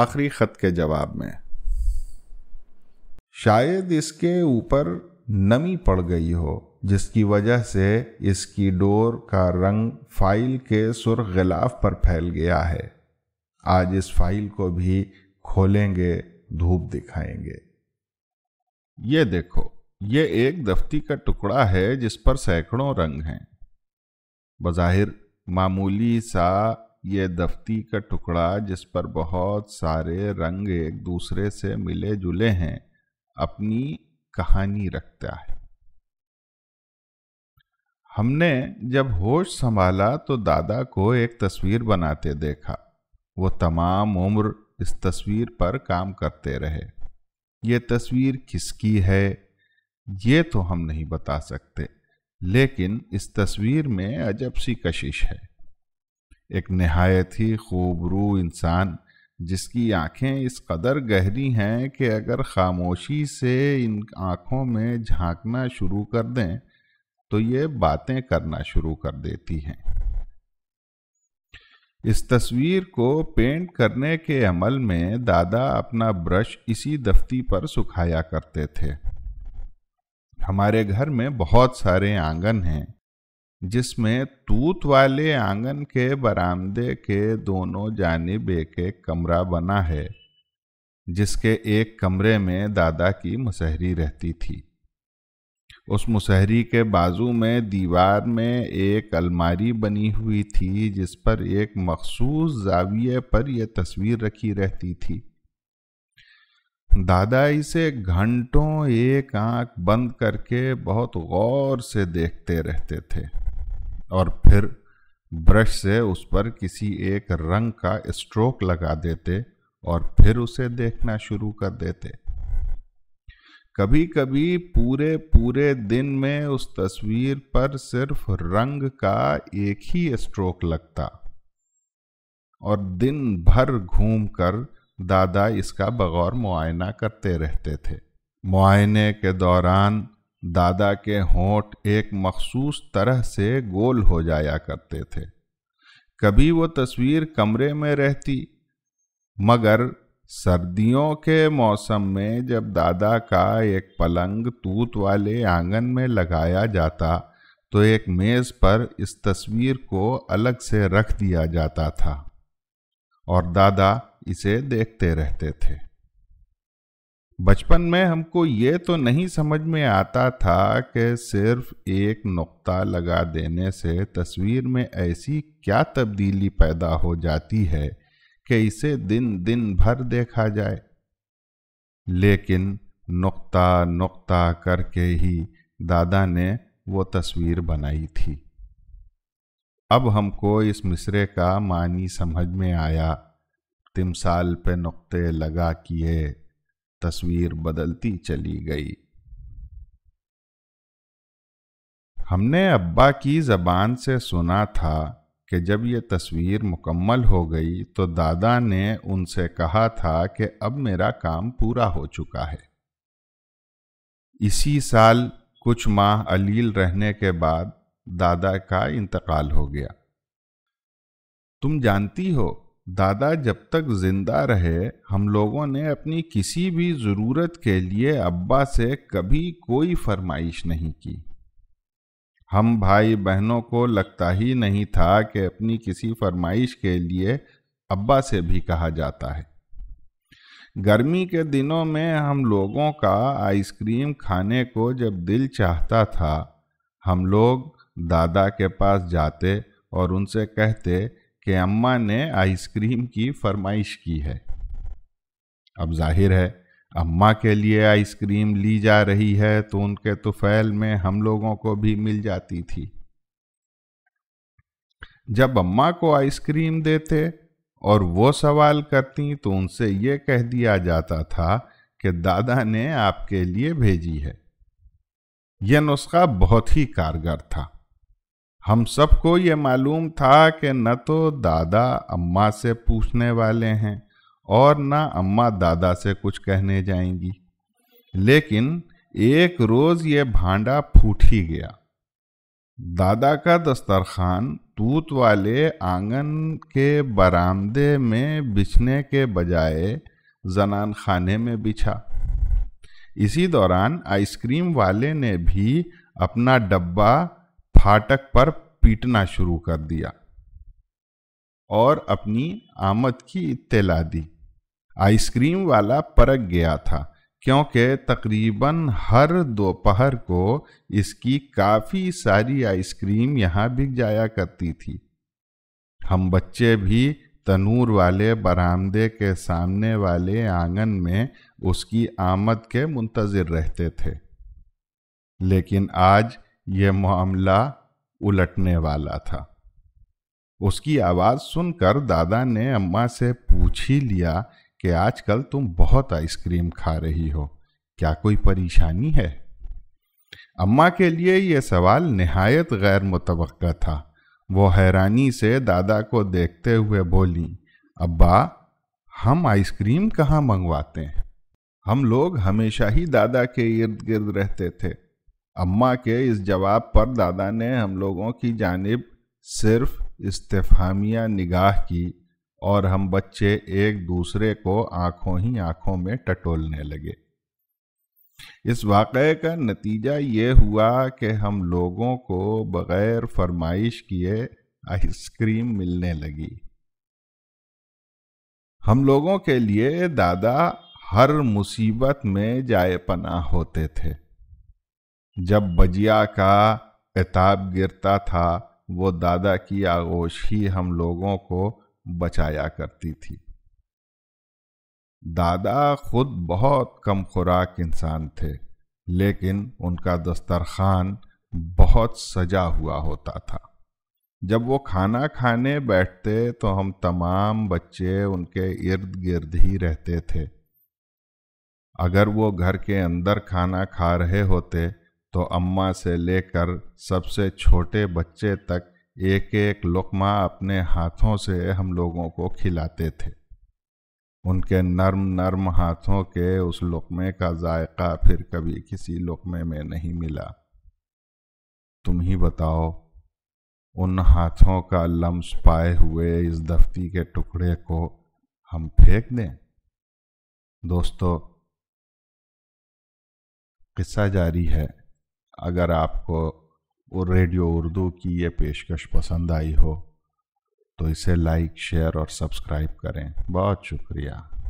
आखिरी ख़त के जवाब में शायद इसके ऊपर नमी पड़ गई हो जिसकी वजह से इसकी डोर का रंग फाइल के सुरख गिलाफ पर फैल गया है आज इस फाइल को भी खोलेंगे धूप दिखाएंगे ये देखो ये एक दफ्ती का टुकड़ा है जिस पर सैकड़ों रंग हैं बज़ाहिर मामूली सा ये दफ्ती का टुकड़ा जिस पर बहुत सारे रंग एक दूसरे से मिले जुले हैं अपनी कहानी रखता है हमने जब होश संभाला तो दादा को एक तस्वीर बनाते देखा वो तमाम उम्र इस तस्वीर पर काम करते रहे ये तस्वीर किसकी है ये तो हम नहीं बता सकते लेकिन इस तस्वीर में अजब सी कशिश है एक नहायत ही खूबरू इंसान जिसकी आंखें इस कदर गहरी हैं कि अगर खामोशी से इन आँखों में झांकना शुरू कर दें तो ये बातें करना शुरू कर देती हैं इस तस्वीर को पेंट करने के अमल में दादा अपना ब्रश इसी दफ्ती पर सुखाया करते थे हमारे घर में बहुत सारे आंगन हैं जिसमें तूत वाले आंगन के बरामदे के दोनों जानब एक एक कमरा बना है जिसके एक कमरे में दादा की मुसहरी रहती थी उस मुसहरी के बाजू में दीवार में एक अलमारी बनी हुई थी जिस पर एक मखसूस जाविये पर यह तस्वीर रखी रहती थी दादा इसे घंटों एक आंख बंद करके बहुत गौर से देखते रहते थे और फिर ब्रश से उस पर किसी एक रंग का स्ट्रोक लगा देते और फिर उसे देखना शुरू कर देते कभी कभी पूरे पूरे दिन में उस तस्वीर पर सिर्फ रंग का एक ही स्ट्रोक लगता और दिन भर घूम कर दादा इसका बगौर मुआयना करते रहते थे मुआयने के दौरान दादा के होंठ एक मखसूस तरह से गोल हो जाया करते थे कभी वो तस्वीर कमरे में रहती मगर सर्दियों के मौसम में जब दादा का एक पलंग तूत वाले आंगन में लगाया जाता तो एक मेज़ पर इस तस्वीर को अलग से रख दिया जाता था और दादा इसे देखते रहते थे बचपन में हमको ये तो नहीं समझ में आता था कि सिर्फ एक नुक्ता लगा देने से तस्वीर में ऐसी क्या तब्दीली पैदा हो जाती है कि इसे दिन दिन भर देखा जाए लेकिन नुक्ता नुक्ता करके ही दादा ने वो तस्वीर बनाई थी अब हमको इस मिसरे का मानी समझ में आया तिमसाल पे नुक्ते लगा किए तस्वीर बदलती चली गई हमने अब्बा की ज़बान से सुना था कि जब ये तस्वीर मुकम्मल हो गई तो दादा ने उनसे कहा था कि अब मेरा काम पूरा हो चुका है इसी साल कुछ माह अलील रहने के बाद दादा का इंतकाल हो गया तुम जानती हो दादा जब तक जिंदा रहे हम लोगों ने अपनी किसी भी ज़रूरत के लिए अब्बा से कभी कोई फरमाइश नहीं की हम भाई बहनों को लगता ही नहीं था कि अपनी किसी फरमाइश के लिए अब्बा से भी कहा जाता है गर्मी के दिनों में हम लोगों का आइसक्रीम खाने को जब दिल चाहता था हम लोग दादा के पास जाते और उनसे कहते कि अम्मा ने आइसक्रीम की फरमाइश की है अब जाहिर है अम्मा के लिए आइसक्रीम ली जा रही है तो उनके तुफैल में हम लोगों को भी मिल जाती थी जब अम्मा को आइसक्रीम देते और वो सवाल करती तो उनसे ये कह दिया जाता था कि दादा ने आपके लिए भेजी है यह नुस्खा बहुत ही कारगर था हम सबको ये मालूम था कि न तो दादा अम्मा से पूछने वाले हैं और न अम्मा दादा से कुछ कहने जाएंगी लेकिन एक रोज़ ये भांडा फूट ही गया दादा का दस्तरखान तूत वाले आंगन के बरामदे में बिछने के बजाय जनान खाने में बिछा इसी दौरान आइसक्रीम वाले ने भी अपना डब्बा फाटक पर पीटना शुरू कर दिया और अपनी आमद की इतला दी आइसक्रीम वाला परक गया था क्योंकि तकरीबन हर दोपहर को इसकी काफ़ी सारी आइसक्रीम यहाँ बिक जाया करती थी हम बच्चे भी तनूर वाले बरामदे के सामने वाले आंगन में उसकी आमद के मुंतज़र रहते थे लेकिन आज यह मामला उलटने वाला था उसकी आवाज़ सुनकर दादा ने अम्मा से पूछ ही लिया कि आजकल तुम बहुत आइसक्रीम खा रही हो क्या कोई परेशानी है अम्मा के लिए यह सवाल नहायत गैर मुतव था वो हैरानी से दादा को देखते हुए बोली अब्बा हम आइसक्रीम कहाँ मंगवाते हैं हम लोग हमेशा ही दादा के इर्द गिर्द रहते थे अम्मा के इस जवाब पर दादा ने हम लोगों की जानब सिर्फ इस्तेफामिया निगाह की और हम बच्चे एक दूसरे को आंखों ही आंखों में टटोलने लगे इस वाक़े का नतीजा ये हुआ कि हम लोगों को बग़ैर फरमाइश किए आइसक्रीम मिलने लगी हम लोगों के लिए दादा हर मुसीबत में जाए पना होते थे जब बजिया का एताब गिरता था वो दादा की आगोश ही हम लोगों को बचाया करती थी दादा खुद बहुत कम खुराक इंसान थे लेकिन उनका दस्तरखान बहुत सजा हुआ होता था जब वो खाना खाने बैठते तो हम तमाम बच्चे उनके इर्द गिर्द ही रहते थे अगर वो घर के अंदर खाना खा रहे होते तो अम्मा से लेकर सबसे छोटे बच्चे तक एक एक लुकमा अपने हाथों से हम लोगों को खिलाते थे उनके नरम नरम हाथों के उस लुकमे का जायका फिर कभी किसी लुकमे में नहीं मिला तुम ही बताओ उन हाथों का लम्स पाए हुए इस दफ्ती के टुकड़े को हम फेंक दें दोस्तों किस्सा जारी है अगर आपको रेडियो उर्दू की ये पेशकश पसंद आई हो तो इसे लाइक शेयर और सब्सक्राइब करें बहुत शुक्रिया